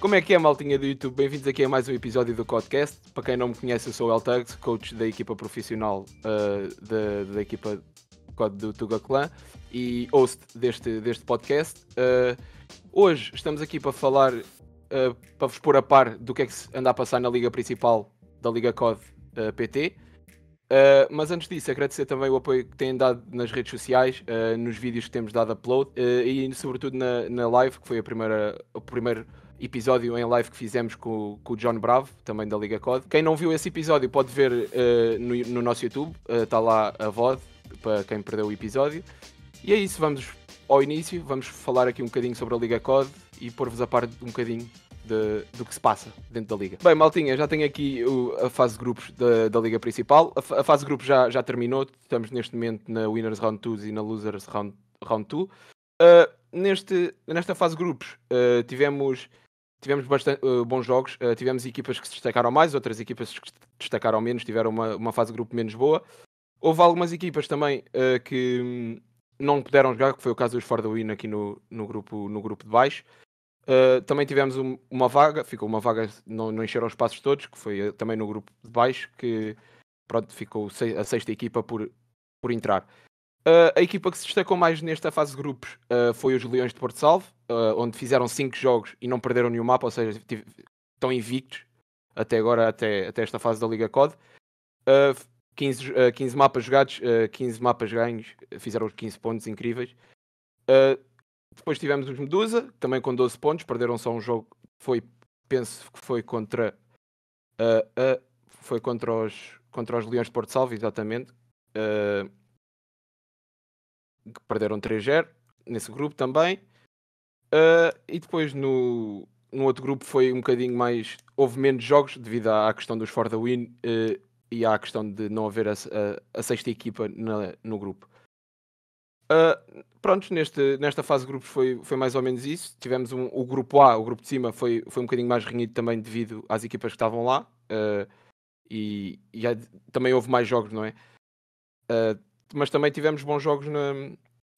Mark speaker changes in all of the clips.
Speaker 1: Como é que é, maltinha do YouTube? Bem-vindos aqui a mais um episódio do podcast. Para quem não me conhece, eu sou o El coach da equipa profissional uh, da, da, equipa do Tuga Clan e host deste, deste podcast. Uh, hoje estamos aqui para falar, uh, para vos pôr a par do que é que se anda a passar na Liga Principal da Liga COD uh, PT. Uh, mas antes disso, agradecer também o apoio que têm dado nas redes sociais, uh, nos vídeos que temos dado upload uh, e sobretudo na, na live, que foi a primeira, o primeiro episódio em live que fizemos com, com o John Bravo, também da Liga COD. Quem não viu esse episódio pode ver uh, no, no, nosso YouTube, está eh, uh, lá a VOD, para quem perdeu o episódio. E é isso, vamos ao início, vamos falar aqui um bocadinho sobre a Liga COD e pôr-vos a par um bocadinho de, do que se passa dentro da Liga. Bem, Maltinha, já tenho aqui o, a fase de grupos da, da Liga Principal. A, a, fase de grupos já, já terminou, estamos neste momento na Winners Round 2 e na Losers Round, round 2. Uh, eh, neste, nesta fase de grupos uh, tivemos tivemos bastante, uh, bons jogos, uh, tivemos equipas que se destacaram mais, outras equipas que se destacaram menos, tiveram uma, uma fase de grupo menos boa. Houve algumas equipas também uh, que hum, não puderam jogar, que foi o caso dos Ford Win aqui no, no, grupo, no grupo de baixo. também tivemos um, uma vaga, ficou uma vaga, não, não encheram os passos todos, que foi também no grupo de baixo, que pronto, ficou a sexta equipa por, por entrar. Uh, a equipa que se destacou mais nesta fase de grupos uh, foi os Leões de Porto Salvo, uh, onde fizeram 5 jogos e não perderam nenhum mapa, ou seja, estão invictos até agora, até, até esta fase da Liga COD. 15, 15 mapas jogados, 15 mapas ganhos, fizeram os 15 pontos incríveis. depois tivemos os Medusa, também com 12 pontos, perderam só um jogo, foi, penso que foi contra, foi contra, os, contra os Leões de Porto Salvo, exatamente. Uh, que perderam 3-0, nesse grupo também. Uh, e depois no, no outro grupo foi um bocadinho mais. Houve menos jogos devido à, à questão dos for the win uh, e à questão de não haver a, a, a sexta equipa na, no grupo. Uh, ah, prontos, neste, nesta fase de grupos foi, foi mais ou menos isso. Tivemos um, o grupo A, o grupo de cima, foi, foi um bocadinho mais renhido também devido às equipas que estavam lá. Uh, e, e há, também houve mais jogos, não é? Uh, mas também tivemos bons jogos na,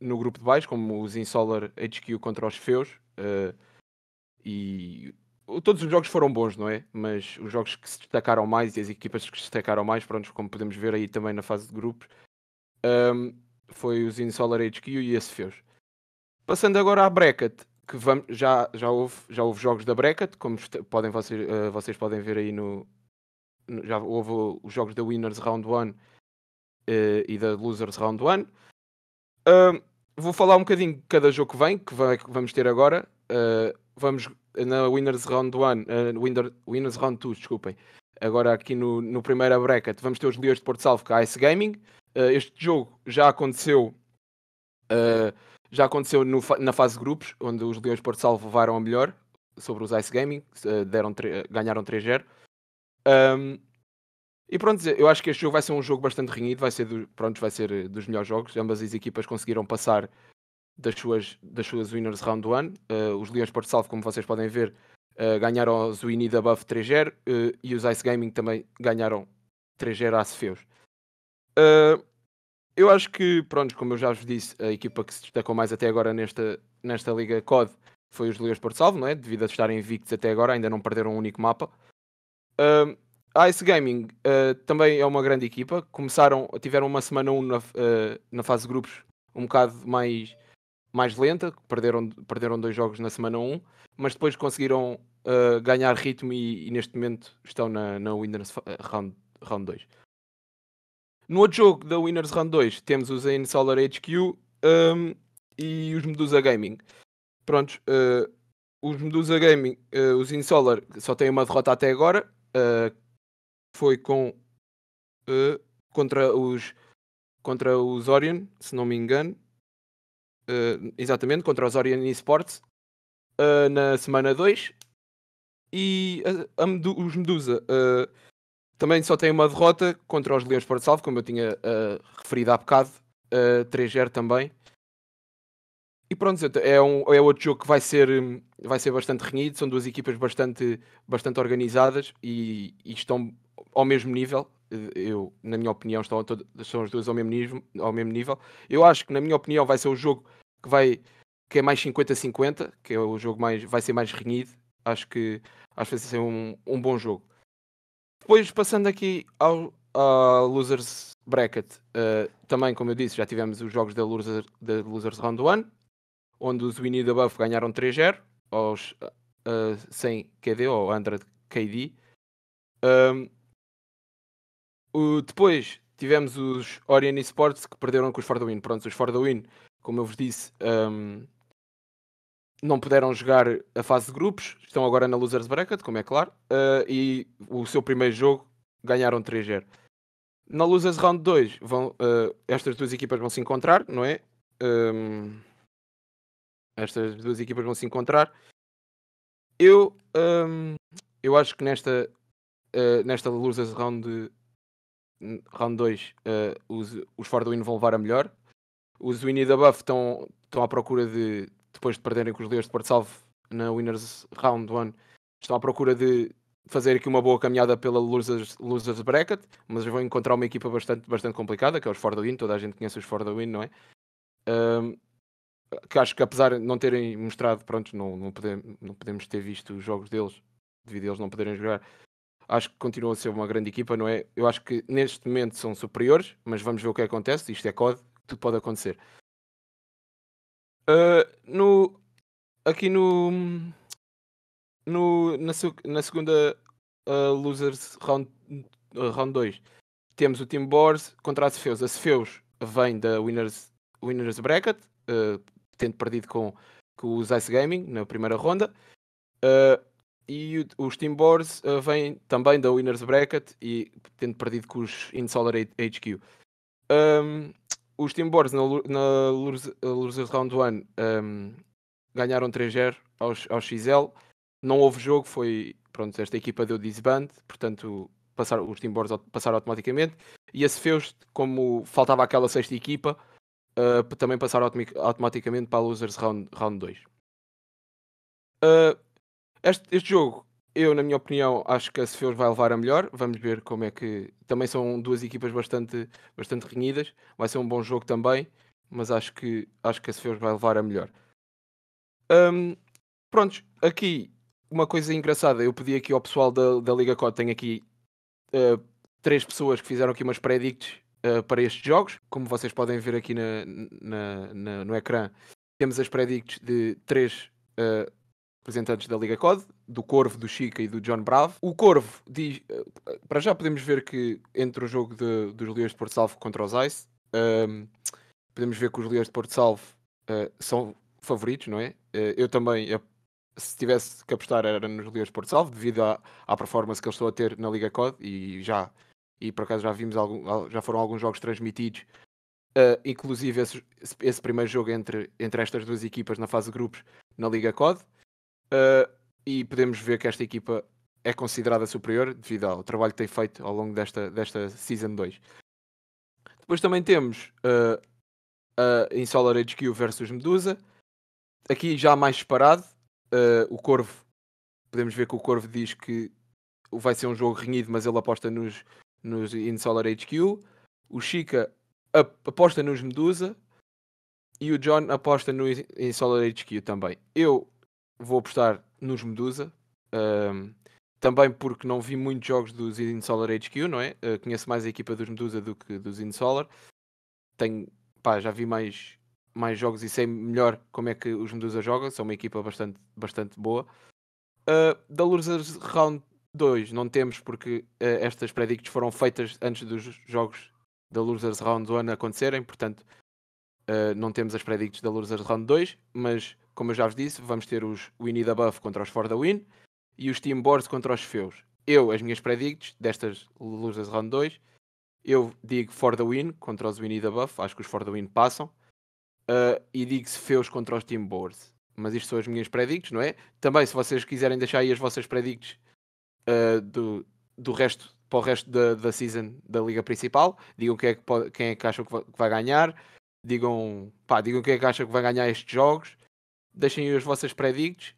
Speaker 1: no grupo de baixo, como os Insolar HQ contra os Feus. Uh, e todos os jogos foram bons, não é? Mas os jogos que se destacaram mais e as equipas que se destacaram mais, pronto, como podemos ver aí também na fase de grupos, um, ehm, foi os Insolar HQ e esse Feus. Passando agora à Bracket, que vamos, já, já, houve, já houve jogos da Bracket, como podem, vocês, uh, vocês podem ver aí no. no já houve os jogos da Winners Round 1 eh, e da Losers Round 1. Uh, vou falar um bocadinho de cada jogo que vem, que, vai, que vamos ter agora. Uh, vamos na Winners Round 1, uh, eh, Winner, Winners Round 2, desculpem. Agora aqui no, no primeiro bracket vamos ter os Leões de Porto Salvo com a Ice Gaming. este jogo já aconteceu já aconteceu no, na fase de grupos, onde os Leões de Porto Salvo levaram a melhor sobre os Ice Gaming, deram ganharam 3-0. Um, e pronto, eu acho que este jogo vai ser um jogo bastante renhido, vai ser, do, pronto, vai ser eh, dos melhores jogos. Ambas as equipas conseguiram passar das suas, das suas winners round 1. Uh, eh, os Leões Porto Salvo, como vocês podem ver, uh, ganharam os Winnie da Buff 3-0 uh, e os Ice Gaming também ganharam 3-0 a Cefeus. eu acho que, pronto, como eu já vos disse, a equipa que se destacou mais até agora nesta, nesta Liga COD foi os Leões Porto Salvo, não é? Devido a estarem invictos até agora, ainda não perderam um único mapa. Uh, Ice ah, Gaming uh, também é uma grande equipa. Começaram, tiveram uma semana 1 um na, uh, na fase de grupos um bocado mais, mais lenta, perderam, perderam dois jogos na semana 1, um, mas depois conseguiram uh, ganhar ritmo e, e, neste momento estão na, na Winners Round, round 2. No outro jogo da Winners Round 2 temos os Insolar HQ um, ehm, e os Medusa Gaming. Prontos, os Medusa Gaming, os Insolar só têm uma derrota até agora. Uh, foi com uh, contra os contra os Orion, se não me engano. Uh, exatamente, contra os Orion Esports uh, na semana 2. E a, a Medu os Medusa também só tem uma derrota contra os Leões de Porto Salvo, como eu tinha referido há bocado. 3-0 também. E pronto, é, um, é outro jogo que vai ser, vai ser bastante renhido. São duas equipas bastante, bastante organizadas e, e estão ao mesmo nível. Eh, eu, na minha opinião, estão, são as duas ao mesmo, nível, ao mesmo nível. Eu acho que, na minha opinião, vai ser o jogo que vai que é mais 50-50, que é o jogo mais vai ser mais renhido. Acho que acho que vai ser um, um bom jogo. Depois, passando aqui ao, ao Losers Bracket, uh, também, como eu disse, já tivemos os jogos da, loser, da Losers Round 1, onde os Winnie the Buff ganharam 3-0 aos uh, 100 KD ou 100 KD. Um, depois tivemos os Orion Sports que perderam com os For the Win. Pronto, os For the Win, como eu vos disse, um, não puderam jogar a fase de grupos, estão agora na Losers Bracket, como é claro, uh, e o seu primeiro jogo ganharam 3-0. Na Losers Round 2, vão, uh, estas duas equipas vão se encontrar, não é? Um, estas duas equipas vão se encontrar. Eu, um, eu acho que nesta, uh, nesta Losers Round round 2, uh, eh, os, os Fordwin vão levar a melhor. Os Winnie da Buff estão, estão à procura de, depois de perderem com os Leões de Porto Salvo na Winners Round 1, estão à procura de fazer aqui uma boa caminhada pela Losers, losers Bracket, mas vão encontrar uma equipa bastante, bastante complicada, que é os Fordwin toda a gente conhece os Fordwin não é? Um, que acho que apesar de não terem mostrado, pronto, não, não, podemos, não podemos ter visto os jogos deles, devido a eles não poderem jogar, acho que continua a ser uma grande equipa, não é? Eu acho que neste momento são superiores, mas vamos ver o que acontece. Isto é COD, tudo pode acontecer. Uh, no, aqui no, no na, na segunda uh, Losers Round, uh, round 2 temos o Team Bors contra a Cefeus. A Cefeus vem da Winners, Winners Bracket, tendo perdido com, com os Ice Gaming na primeira ronda. Uh, e os Team Boards uh, vêm também da Winners Bracket e tendo perdido com os Insolar HQ. Um, os Team na, na Losers eh, Round 1 um, ganharam 3-0 aos, aos XL. Não houve jogo, foi. Pronto, esta equipa deu disband, portanto passar, os Team passaram automaticamente. E a Cefeus, como faltava aquela sexta equipa, uh, também passaram automaticamente para a Losers Round, round 2. Uh, este, este jogo, eu, na minha opinião, acho que a Sefeus vai levar a melhor. Vamos ver como é que. Também são duas equipas bastante, bastante renhidas. Vai ser um bom jogo também, mas acho que, acho que a Sefeus vai levar a melhor. Um, prontos, aqui uma coisa engraçada. Eu pedi aqui ao pessoal da, da Liga COD, tenho aqui uh, três pessoas que fizeram aqui umas predicts uh, eh, para estes jogos. Como vocês podem ver aqui na, na, na no ecrã, temos as predicts de três uh, representantes da Liga COD, do Corvo, do Chica e do John Bravo. O Corvo diz. Eh, para já podemos ver que entre o jogo de, dos Leões de Porto Salvo contra os Ice, um, ehm, podemos ver que os Leões de Porto Salvo uh, são favoritos, não é? Uh, eu também, eu, se tivesse que apostar, era nos Leões de Porto Salvo, devido à, à performance que eles estão a ter na Liga COD e já. E por acaso já vimos algum, já foram alguns jogos transmitidos Uh, inclusive esse, esse, primeiro jogo entre, entre estas duas equipas na fase de grupos na Liga COD. Uh, e podemos ver que esta equipa é considerada superior devido ao trabalho que tem feito ao longo desta, desta Season 2. Depois também temos uh, a Insolar HQ versus Medusa. Aqui já mais separado, uh, o Corvo. Podemos ver que o Corvo diz que vai ser um jogo renhido, mas ele aposta nos, nos Insolar HQ. O Chica aposta nos Medusa. E o John aposta no Insolar HQ também. Eu vou apostar nos Medusa. Um, também porque não vi muitos jogos dos Insolar HQ, não é? Uh, conheço mais a equipa dos Medusa do que dos Insolar. Tenho, pá, já vi mais, mais jogos e sei melhor como é que os Medusa jogam. São uma equipa bastante, bastante boa. Uh, da Losers Round 2 não temos porque uh, estas predicts foram feitas antes dos jogos da Losers Round 1 acontecerem, portanto uh, não temos as predicts da Losers Round 2, mas como eu já vos disse, vamos ter os Winnie the Buff contra os For the Win e os Team Boards contra os Feus. Eu, as minhas predicts destas Losers Round 2, eu digo For the Win contra os Winnie the Buff, acho que os For the Win passam, uh, e digo-se Feus contra os Team Boards. Mas isto são as minhas predicts, não é? Também, se vocês quiserem deixar aí as vossas predicts uh, do, do resto, para o resto da, da season da Liga Principal, digam quem é que, pode, quem é que acham que vai, ganhar, digam, pá, digam quem é que acha que vai ganhar estes jogos Deixem aí os vossos predicts.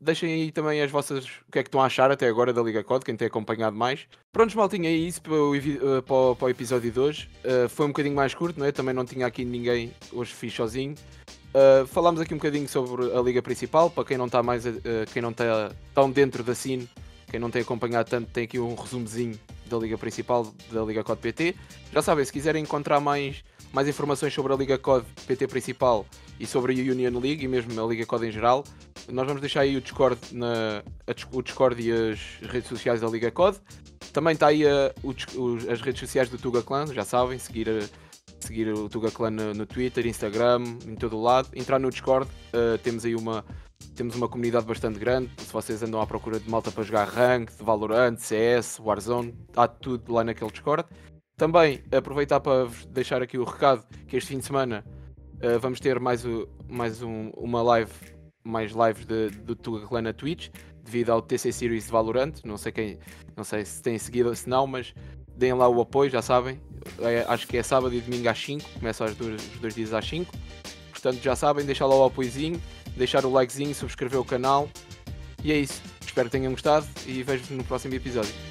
Speaker 1: Deixem aí também as vossas. O que é que estão a achar até agora da Liga COD, quem tem acompanhado mais. Prontos, mal tinha é isso para o, eh, para, para o episódio de hoje. Uh, foi um bocadinho mais curto, não é? Também não tinha aqui ninguém, hoje fiz sozinho. Uh, falámos aqui um bocadinho sobre a Liga Principal, para quem não está mais. Uh, quem não está tão dentro da scene, quem não tem acompanhado tanto, tem aqui um resumozinho da Liga Principal da Liga Code PT. Já sabem, se quiserem encontrar mais, mais informações sobre a Liga Code PT Principal e sobre a Union League e mesmo a Liga Code em geral, nós vamos deixar aí o Discord, na, a, o Discord e as redes sociais da Liga Code. Também está aí a, uh, o, as redes sociais do Tuga Clan, já sabem, seguir, a, uh, seguir o Tuga Clan no, no, Twitter, Instagram, em todo o lado. Entrar no Discord, uh, temos aí uma, temos uma comunidade bastante grande. Se vocês andam à procura de malta para jogar Rank de Valorant, CS, Warzone, há tudo lá naquele Discord. Também aproveitar para vos deixar aqui o recado que este fim de semana uh, vamos ter mais, o, mais um, uma live, mais lives do Tuga Clan na Twitch, devido ao TC Series de Valorant. Não sei quem, não sei se têm seguido ou se não, mas deem lá o apoio, já sabem. É, acho que é sábado e domingo às 5, começa às duas, os dois dias às 5. Portanto, já sabem, deixar lá o apoiozinho deixar o likezinho, subscrever o canal. E é isso. Espero que tenham gostado e vejo-vos no próximo episódio.